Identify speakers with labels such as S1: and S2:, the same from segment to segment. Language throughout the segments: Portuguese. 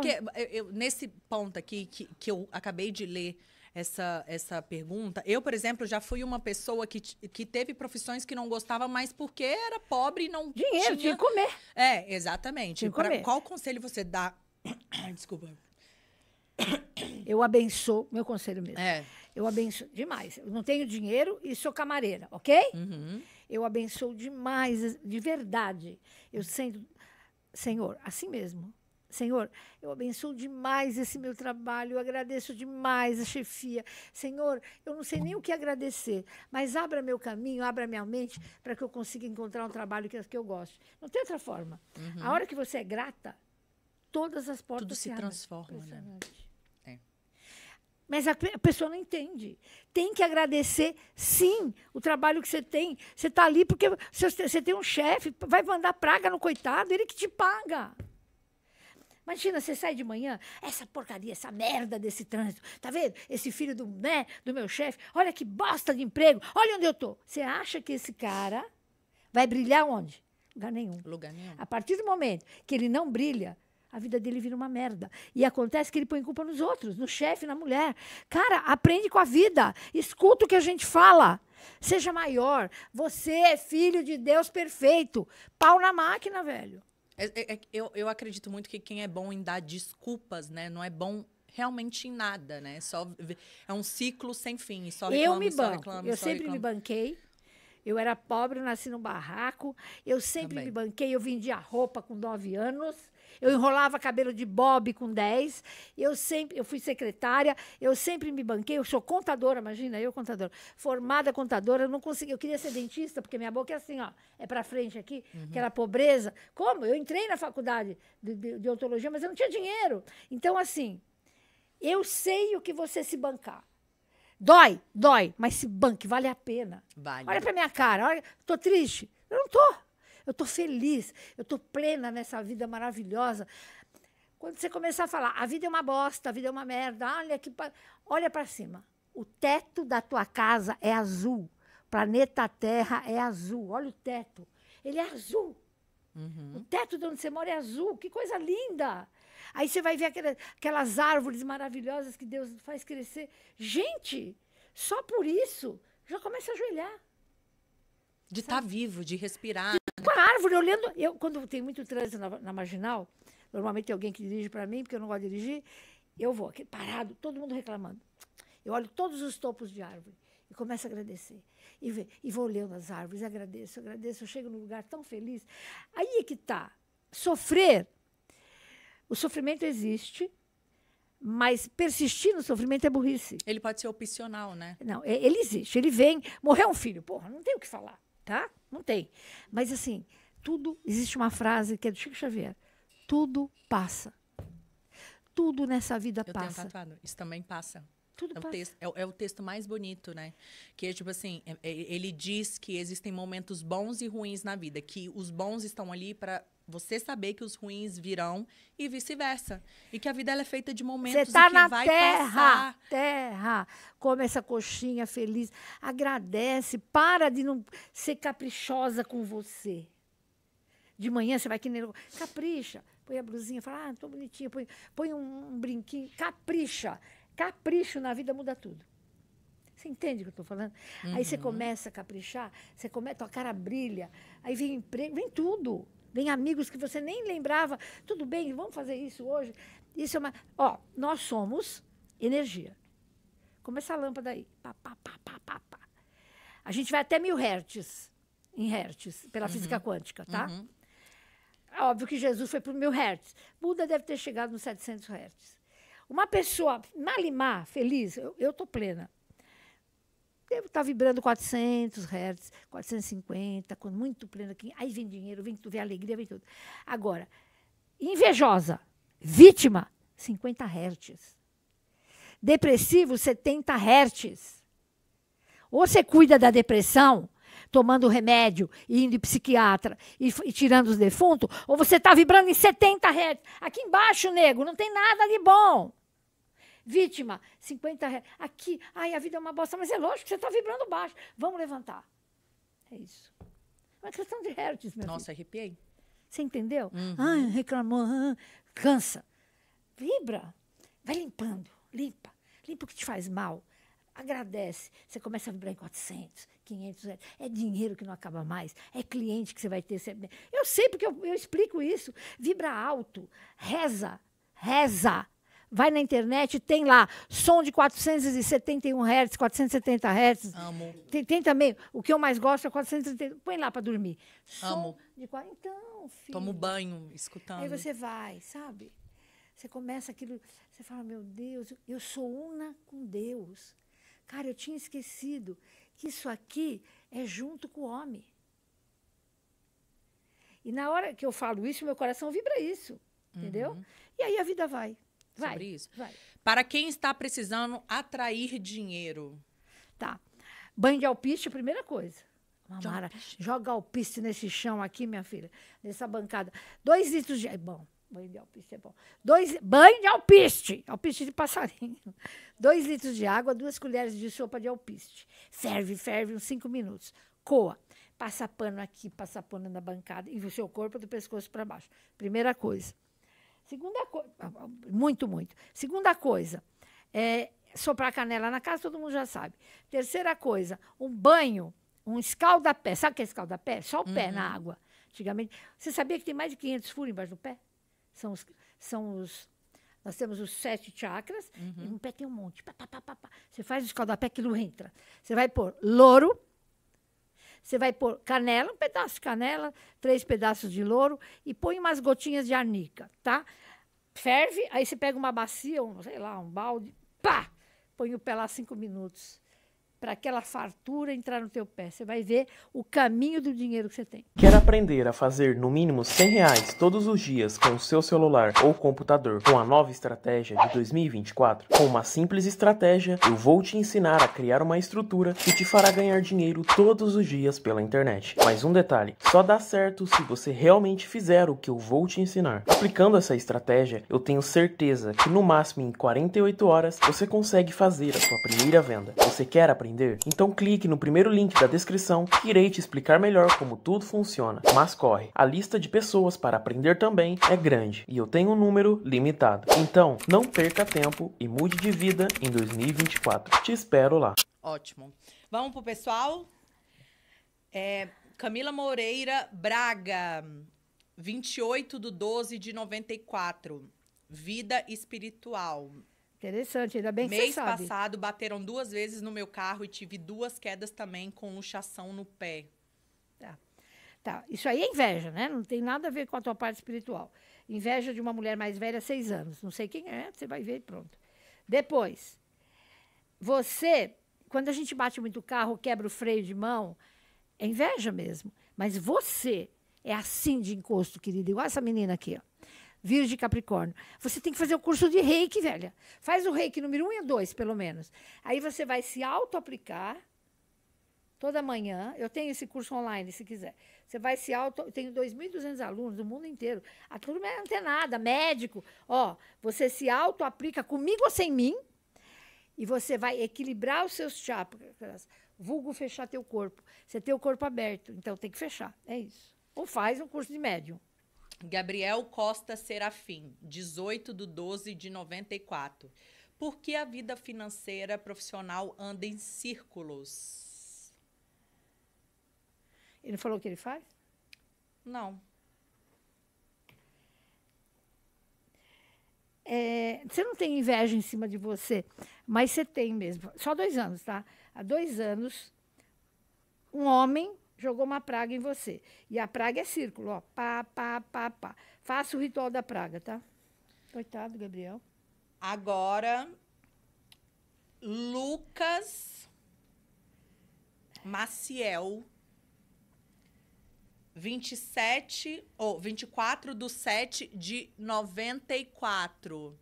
S1: porque eu, eu, nesse ponto aqui que, que eu acabei de ler essa, essa pergunta. Eu, por exemplo, já fui uma pessoa que, que teve profissões que não gostava mais porque era pobre e não Dinheiro,
S2: tinha... tinha que comer. É, exatamente. Pra, qual conselho você dá? Desculpa. Eu abençoo, meu conselho mesmo. É. Eu abençoo demais. Eu não tenho dinheiro e sou camareira, ok? Uhum. Eu abençoo demais, de verdade. Eu sendo, Senhor, assim mesmo. Senhor, eu abençoo demais esse meu trabalho, eu agradeço demais a chefia. Senhor, eu não sei nem o que agradecer, mas abra meu caminho, abra minha mente para que eu consiga encontrar um trabalho que, que eu gosto. Não tem outra forma. Uhum. A hora que você é grata, todas as portas Tudo se, se transforma. Né? É. Mas a, a pessoa não entende. Tem que agradecer, sim, o trabalho que você tem. Você está ali porque você, você tem um chefe, vai mandar praga no coitado, ele que te paga. Imagina, você sai de manhã, essa porcaria, essa merda desse trânsito, tá vendo? Esse filho do, né, do meu chefe, olha que bosta de emprego, olha onde eu tô. Você acha que esse cara vai brilhar onde? Lugar nenhum. Lugar nenhum. A partir do momento que ele não brilha, a vida dele vira uma merda. E acontece que ele põe culpa nos outros, no chefe, na mulher. Cara, aprende com a vida. Escuta o que a gente fala. Seja maior. Você é filho de Deus perfeito. Pau na máquina, velho.
S1: É, é, é eu, eu acredito muito que quem é bom em dar desculpas, né? Não é bom realmente em nada, né? Só, é um ciclo sem fim. Só eu me banco. eu sempre me
S2: banquei. Eu era pobre, nasci num barraco. Eu sempre Também. me banquei. Eu vendia roupa com nove anos. Eu enrolava cabelo de bob com 10. Eu sempre, eu fui secretária, eu sempre me banquei, eu sou contadora, imagina, eu contadora. Formada contadora, eu não consegui, eu queria ser dentista, porque minha boca é assim, ó, é para frente aqui, uhum. aquela pobreza. Como? Eu entrei na faculdade de, de, de odontologia, mas eu não tinha dinheiro. Então assim, eu sei o que você se bancar. Dói, dói, mas se banque, vale a pena. Vale. Olha pra minha cara, olha, tô triste. Eu não tô eu estou feliz, eu estou plena nessa vida maravilhosa. Quando você começar a falar, a vida é uma bosta, a vida é uma merda, olha que olha para cima. O teto da tua casa é azul. Planeta Terra é azul. Olha o teto. Ele é azul. Uhum. O teto de onde você mora é azul. Que coisa linda! Aí você vai ver aquelas, aquelas árvores maravilhosas que Deus faz crescer. Gente, só por isso já começa a ajoelhar. De estar tá vivo, de respirar. Com uma árvore olhando. Eu, quando tem muito trânsito na, na marginal, normalmente tem alguém que dirige para mim, porque eu não gosto de dirigir, eu vou, aqui, parado, todo mundo reclamando. Eu olho todos os topos de árvore e começo a agradecer. E, vê, e vou olhando as árvores, agradeço, agradeço. Eu chego num lugar tão feliz. Aí é que está. Sofrer. O sofrimento existe, mas persistir no sofrimento é burrice. Ele pode ser opcional, né? Não, é, ele existe, ele vem. Morreu um filho, porra, não tem o que falar tá? Não tem. Mas assim, tudo. Existe uma frase que é do Chico Xavier: tudo passa. Tudo nessa vida Eu passa. Tenho
S1: tatuado. Isso também passa. Tudo é, passa. O texto, é, é, o texto mais bonito, né? Que é tipo assim: é, é, ele diz que existem momentos bons e ruins na vida, que os bons estão ali para você saber que os ruins virão e vice-versa. E que a vida é feita de momentos Você tá na terra, passar.
S2: terra. Come essa coxinha feliz. Agradece. Para de não ser caprichosa com você. De manhã você vai que nem... Capricha. Põe a blusinha. Fala, ah, tô bonitinha. Põe, põe um, um brinquinho. Capricha. Capricho na vida muda tudo. Você entende o que eu estou falando? Uhum. Aí você começa a caprichar, você começa, tua cara brilha, aí vem emprego, vem tudo vem amigos que você nem lembrava. Tudo bem, vamos fazer isso hoje. Isso é uma. Ó, nós somos energia. Como essa lâmpada aí. Pá, pá, pá, pá, pá, pá. A gente vai até mil hertz, em hertz, pela uhum. física quântica, tá? Uhum. Óbvio que Jesus foi para mil hertz. Buda deve ter chegado nos 700 hertz. Uma pessoa malimar, feliz, eu estou plena. Devo estar tá vibrando 400 Hz, 450, quando muito pleno aqui. Aí vem dinheiro, vem tudo, vem alegria, vem tudo. Agora, invejosa, vítima, 50 Hz. Depressivo, 70 Hz. Ou você cuida da depressão, tomando remédio, indo em psiquiatra e, e tirando os defuntos, ou você está vibrando em 70 Hz. Aqui embaixo, nego, não tem nada de bom. Vítima, 50 reais. Aqui, ai, a vida é uma bosta, mas é lógico que você está vibrando baixo. Vamos levantar. É isso. É uma questão de hertz, meu Nossa, arrepiei. Você entendeu? Uhum. Ai, reclamou, ah, cansa. Vibra. Vai limpando, limpa. Limpa o que te faz mal. Agradece. Você começa a vibrar em 400, 500 é, é dinheiro que não acaba mais. É cliente que você vai ter. Eu sei porque eu, eu explico isso. Vibra alto. Reza. Reza vai na internet, tem lá som de 471 Hz, 470 Hz. Amo. Tem, tem, também, o que eu mais gosto é 470. Põe lá para dormir. Som Amo. De, então, filho. Tomo
S1: banho escutando. Aí você
S2: vai, sabe? Você começa aquilo, você fala, meu Deus, eu sou una com Deus. Cara, eu tinha esquecido que isso aqui é junto com o homem. E na hora que eu falo isso, meu coração vibra isso, uhum. entendeu? E aí a vida vai vai, sobre isso? Vai.
S1: Para quem está precisando atrair dinheiro. Tá.
S2: Banho de alpiste, primeira coisa. Mamara, joga alpiste nesse chão aqui, minha filha, nessa bancada. Dois litros de. É bom, banho de alpiste é bom. Dois, banho de alpiste, alpiste de passarinho. Dois litros de água, duas colheres de sopa de alpiste. Ferve, ferve uns cinco minutos. Coa. Passa pano aqui, passa pano na bancada e o seu corpo do pescoço para baixo. Primeira coisa. Segunda coisa, muito, muito. Segunda coisa, é, soprar canela na casa, todo mundo já sabe. Terceira coisa, um banho, um escalda-pé. Sabe o que é escalda-pé? Só o uhum. pé na uhum. água. Antigamente, você sabia que tem mais de 500 furos embaixo do pé? São os, são os nós temos os sete chakras, uhum. e no pé tem um monte. Pá, pá, pá, pá, Você faz o escaldapé, aquilo entra. Você vai pôr louro, você vai pôr canela, um pedaço de canela, três pedaços de louro e põe umas gotinhas de arnica, tá? Ferve, aí você pega uma bacia, um, sei lá, um balde, pá! Põe o pé lá cinco minutos para aquela fartura entrar no teu pé. Você vai ver o caminho do dinheiro que você tem.
S3: Quer aprender a fazer no mínimo 100 reais todos os dias com o seu celular ou computador com a nova estratégia de 2024? Com uma simples estratégia, eu vou te ensinar a criar uma estrutura que te fará ganhar dinheiro todos os dias pela internet. Mas um detalhe, só dá certo se você realmente fizer o que eu vou te ensinar. Aplicando essa estratégia, eu tenho certeza que no máximo em 48 horas você consegue fazer a sua primeira venda. Você quer aprender aprender? Então clique no primeiro link da descrição que irei te explicar melhor como tudo funciona. Mas corre, a lista de pessoas para aprender também é grande e eu tenho um número limitado. Então não perca tempo e mude de vida em 2024. Te espero lá.
S1: Ótimo. Vamos pro pessoal? É, Camila Moreira Braga, 28 de 12 de 94. Vida espiritual.
S2: Interessante, ainda bem que Mês você sabe. Mês
S1: passado bateram duas vezes no meu carro e tive duas quedas também com luxação no pé. Tá.
S2: tá. Isso aí é inveja, né? Não tem nada a ver com a tua parte espiritual. Inveja de uma mulher mais velha, seis anos. Não sei quem é, você vai ver e pronto. Depois, você, quando a gente bate muito o carro, quebra o freio de mão, é inveja mesmo. Mas você é assim de encosto, querida, igual essa menina aqui, ó. Virgem Capricórnio. Você tem que fazer o curso de reiki, velha. Faz o reiki número um e dois, pelo menos. Aí você vai se auto-aplicar toda manhã. Eu tenho esse curso online, se quiser. Você vai se auto. Eu tenho 2.200 alunos do mundo inteiro. A turma não tem nada, médico. Ó, você se auto-aplica comigo ou sem mim. E você vai equilibrar os seus chakras. Vulgo fechar teu corpo. Você tem o corpo aberto, então tem que fechar. É isso. Ou faz um curso de médium.
S1: Gabriel Costa Serafim, 18 de 12 de 94. Por que a vida financeira profissional anda em círculos?
S2: Ele falou o que ele faz? Não. É, você não tem inveja em cima de você, mas você tem mesmo. Só dois anos, tá? Há dois anos, um homem jogou uma praga em você. E a praga é círculo, ó. Pá, pá, pá, pá. Faça o ritual da praga, tá? Coitado, Gabriel. Agora, Lucas
S1: Maciel, 27 ou oh, 24 do 7 de 94.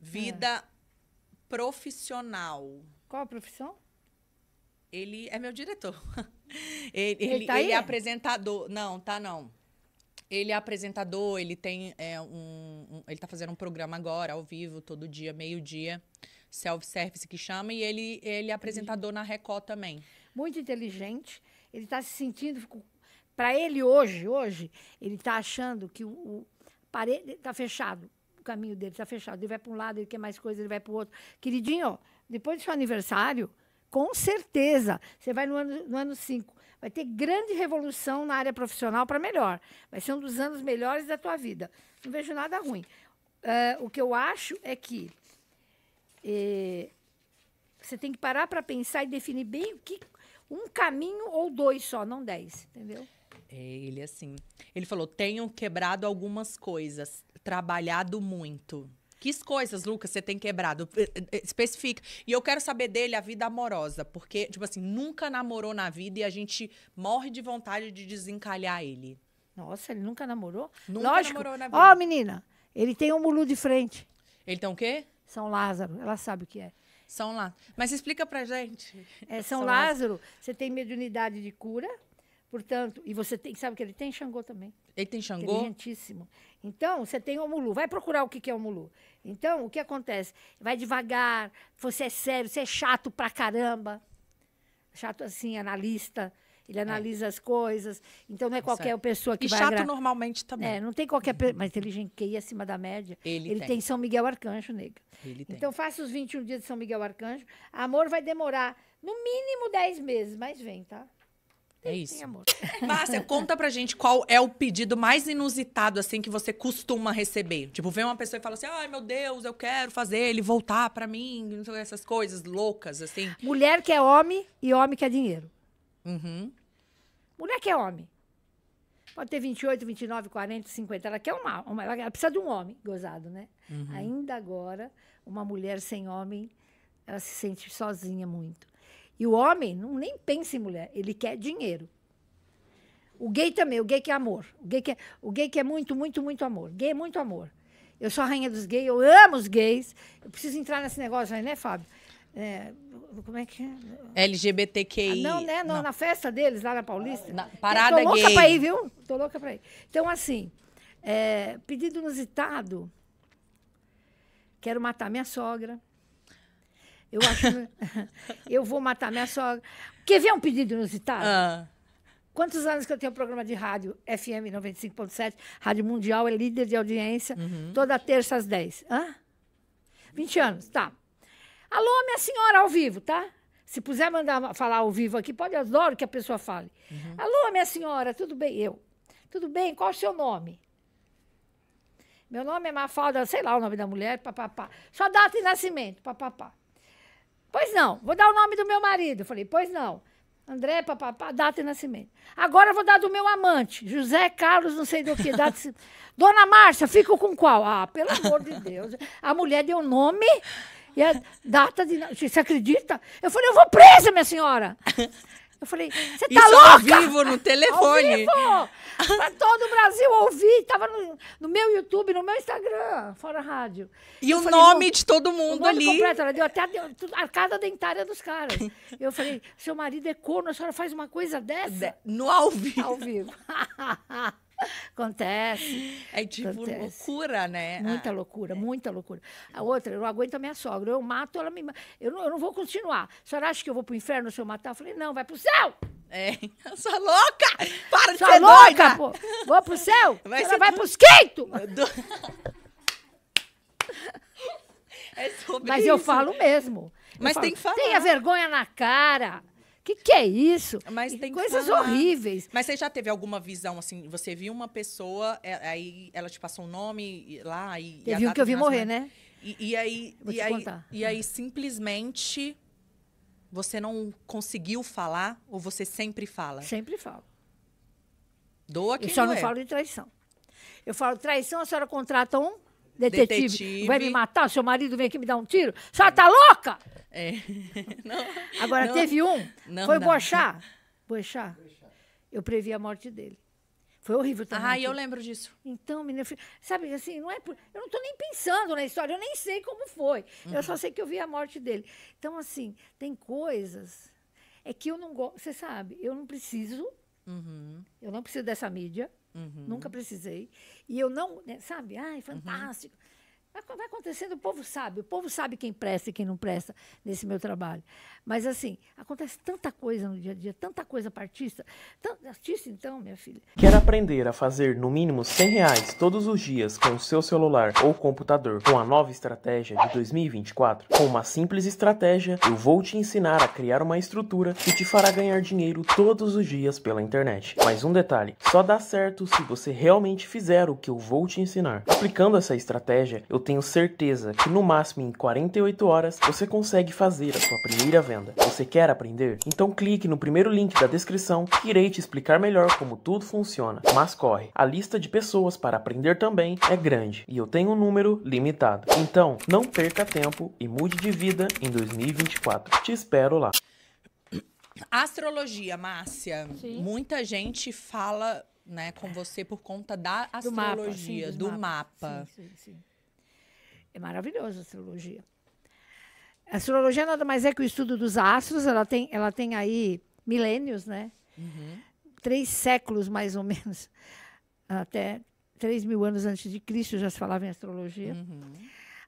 S1: Vida é. profissional. Qual a profissão? Ele é meu diretor. ele, ele, ele, tá ele é apresentador. Não, tá não. Ele é apresentador, ele tem é, um, um, Ele tá fazendo um programa agora, ao vivo, todo dia, meio-dia. Self-service que chama, e ele, ele é apresentador na
S2: Record também. Muito inteligente. Ele está se sentindo. Para ele hoje, hoje, ele está achando que o, o parede tá fechado. O caminho dele está fechado. Ele vai para um lado, ele quer mais coisa, ele vai para o outro. Queridinho, depois do seu aniversário, com certeza. Você vai no ano 5. No ano cinco, vai ter grande revolução na área profissional para melhor. Vai ser um dos anos melhores da tua vida. Não vejo nada ruim. Ah, o que eu acho é que eh, você tem que parar para pensar e definir bem o que um caminho ou dois só, não dez, entendeu?
S1: É ele é assim. Ele falou: tenho quebrado algumas coisas, trabalhado muito. Que coisas, Lucas, você tem quebrado? Eh, eh, especifica. E eu quero saber dele a vida amorosa, porque, tipo assim, nunca namorou na vida e a gente morre de vontade de desencalhar ele.
S2: Nossa, ele nunca namorou? Nunca Lógico. namorou na vida. Ó, oh, menina, ele tem um mulu de frente. Ele tem o quê? São Lázaro, ela sabe o que é. São Lázaro. Mas explica pra gente. É, São, São Lázaro, Lázaro, você tem mediunidade de cura. Portanto, e você tem, sabe que ele tem Xangô também. Ele tem Xangô? Inteligentíssimo. Então, você tem o Mulu. Vai procurar o que é o Mulu. Então, o que acontece? Vai devagar, você é sério, você é chato pra caramba. Chato assim, analista. Ele é. analisa é. as coisas. Então, não é qualquer certo. É. pessoa que e vai... E chato normalmente também. É, não tem qualquer... Pe... Mas inteligente que ia acima da média. Ele, ele tem. tem. São Miguel Arcanjo, nega. Ele tem. Então, faça os 21 dias de São Miguel Arcanjo. Amor vai demorar, no mínimo 10 meses, mas vem, tá? É isso.
S1: Márcia, conta pra gente qual é o pedido mais inusitado, assim, que você costuma receber. Tipo, vem uma pessoa e fala assim, ai, meu Deus, eu quero fazer ele voltar pra mim. Essas coisas loucas, assim.
S2: Mulher quer homem e homem quer dinheiro. Uhum. Mulher quer homem. Pode ter 28, 29, 40, 50. Ela quer uma, uma ela precisa de um homem gozado, né? Uhum. Ainda agora, uma mulher sem homem, ela se sente sozinha muito. E o homem não nem pensa em mulher, ele quer dinheiro. O gay também, o gay quer amor. O gay quer, o gay quer muito, muito, muito amor. Gay é muito amor. Eu sou a rainha dos gays, eu amo os gays. Eu preciso entrar nesse negócio aí, né, Fábio? É, como é que é?
S1: LGBTQI. Ah, não, né? Não, não, na
S2: festa deles, lá na Paulista. Na parada gay. Tô louca gay. pra ir, viu? Tô louca pra ir. Então, assim, é, pedido inusitado. Quero matar minha sogra. Eu acho. eu vou matar minha sogra. Quer ver um pedido inusitado? Ah. Quantos anos que eu tenho programa de rádio? FM 95.7, Rádio Mundial, é líder de audiência, uhum. toda terça às 10. Hã? 20 anos, tá. Alô, minha senhora, ao vivo, tá? Se puser mandar falar ao vivo aqui, pode, adoro que a pessoa fale. Uhum. Alô, minha senhora, tudo bem? Eu. Tudo bem? Qual é o seu nome? Meu nome é Mafalda, sei lá o nome da mulher, papapá. Sua data de nascimento, papapá. Pois não, vou dar o nome do meu marido. Eu falei, pois não. André, papapá, data de nascimento. Agora eu vou dar do meu amante, José Carlos, não sei do que, data de... Dona Márcia, fico com qual? Ah, pelo amor de Deus. A mulher deu nome e a data de... Você acredita? Eu falei, eu vou presa, minha senhora. Eu falei, você tá Isso ao vivo, no telefone. Ao vivo, pra todo o Brasil ouvir. Tava no, no meu YouTube, no meu Instagram, fora rádio. E eu o falei, nome de todo mundo ali. o nome ali. completo, ela deu até a, a arcada dentária dos caras. Eu falei, seu marido é corno, a senhora faz uma coisa dessa? No ao vivo. Ao vivo. Acontece. É tipo acontece. loucura, né? Muita ah, loucura, é. muita loucura. A outra, eu não aguento a minha sogra. Eu mato, ela me eu não, eu não vou continuar. A senhora acha que eu vou pro inferno se eu matar? Eu falei, não, vai pro céu! É, eu sou louca! Para de ser louca, doida. pô! Vou pro céu! Vai ela vai do... pros quinto! É Mas isso. eu falo mesmo. Mas tem que falar. Tenha vergonha na cara que, que é isso? Mas tem Coisas falar. horríveis.
S1: Mas você já teve alguma visão, assim, você viu uma pessoa, é, aí ela te passou um nome lá e. Você viu que eu vi morrer, né? E, e aí. Vou e, aí contar. e aí, simplesmente, você não conseguiu falar ou você sempre fala? Sempre falo. Doa que Eu só não é. falo de
S2: traição. Eu falo, traição, a senhora contrata um, detetive. detetive. Vai me matar, seu marido vem aqui me dar um tiro. Você é. tá louca? É. Não, Agora, não, teve um, não, foi o Boixá. Boixá. Eu previ a morte dele. Foi horrível também. Ah, eu lembro disso. Então, menina, sabe assim, não é por, eu não estou nem pensando na história, eu nem sei como foi. Uhum. Eu só uhum. sei que eu vi a morte dele. Então, assim, tem coisas é que eu não gosto, você sabe, eu não preciso Uhum. Eu não preciso dessa mídia. Uhum. Nunca precisei. E eu não, né, sabe? Ai, uhum. fantástico. Uhum. Vai acontecendo, o povo sabe, o povo sabe quem presta e quem não presta nesse meu trabalho. Mas, assim, acontece tanta coisa no dia a dia, tanta coisa para artista. Tant... Artista, então, minha filha.
S3: Quer aprender a fazer no mínimo 100 reais todos os dias com o seu celular ou computador com a nova estratégia de 2024? Com uma simples estratégia, eu vou te ensinar a criar uma estrutura que te fará ganhar dinheiro todos os dias pela internet. Mas um detalhe: só dá certo se você realmente fizer o que eu vou te ensinar. Aplicando essa estratégia, eu tenho certeza que no máximo em 48 horas você consegue fazer a sua primeira venda. Você quer aprender? Então clique no primeiro link da descrição que irei te explicar melhor como tudo funciona. Mas corre, a lista de pessoas para aprender também é grande e eu tenho um número limitado. Então não perca tempo e mude de vida em 2024. Te espero lá.
S1: Astrologia, Márcia. Sim. Muita gente fala né, com você por conta da astrologia, do mapa. Sim, do do mapa. mapa. Sim, sim, sim. É
S2: maravilhosa a astrologia. A astrologia nada mais é que o estudo dos astros, ela tem, ela tem aí milênios, né? Uhum. Três séculos, mais ou menos, até três mil anos antes de Cristo já se falava em astrologia. Uhum.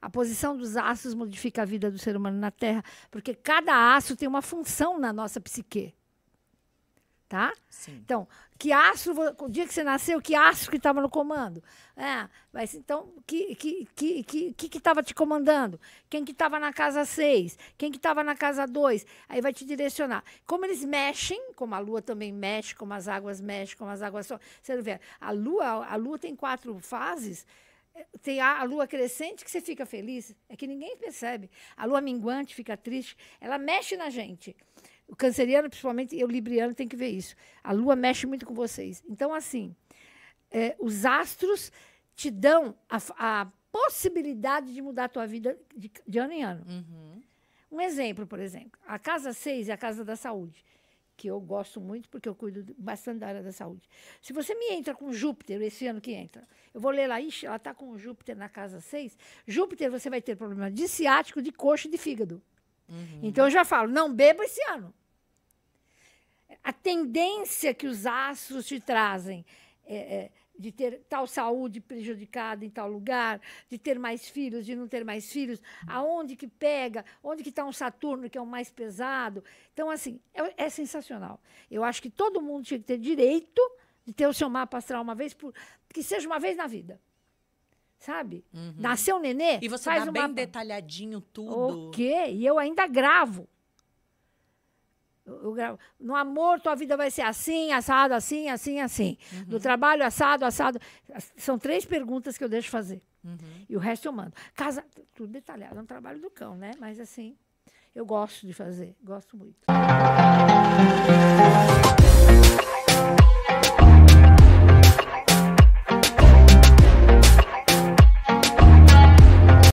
S2: A posição dos astros modifica a vida do ser humano na Terra, porque cada astro tem uma função na nossa psique tá? Sim. Então, que astro, o dia que você nasceu, que astro que estava no comando? É, mas então, que que que que que estava te comandando? Quem que estava na casa 6? Quem que estava na casa 2? Aí vai te direcionar. Como eles mexem, como a lua também mexe, como as águas mexem, como as águas só, você vê, a lua, a lua tem quatro fases. É, tem a, a lua crescente que você fica feliz, é que ninguém percebe. A lua minguante fica triste, ela mexe na gente. O canceriano, principalmente, e o libriano tem que ver isso. A lua mexe muito com vocês. Então, assim, é, os astros te dão a, a, possibilidade de mudar a tua vida de, de ano em ano. Uhum. Um exemplo, por exemplo, a casa 6 é a casa da saúde, que eu gosto muito porque eu cuido bastante da área da saúde. Se você me entra com Júpiter, esse ano que entra, eu vou ler lá, ixi, ela está com Júpiter na casa 6. Júpiter, você vai ter problema de ciático, de coxa e de fígado. Uhum. Então eu já falo, não bebo esse ano. A tendência que os astros te trazem é, é, de ter tal saúde prejudicada em tal lugar, de ter mais filhos, de não ter mais filhos, aonde que pega, onde que está um Saturno que é o mais pesado. Então, assim, é, é, sensacional. Eu acho que todo mundo tinha que ter direito de ter o seu mapa astral uma vez, por, que seja uma vez na vida sabe? Uhum. Nasceu nenê. E você faz dá uma... bem detalhadinho tudo. O quê? E eu ainda gravo. Eu, gravo. No amor, tua vida vai ser assim, assado, assim, assim, assim. Uhum. No trabalho, assado, assado. São três perguntas que eu deixo fazer. Uhum. E o resto eu mando. Casa, tudo detalhado. É um trabalho do cão, né? Mas assim, eu gosto de fazer. Gosto muito.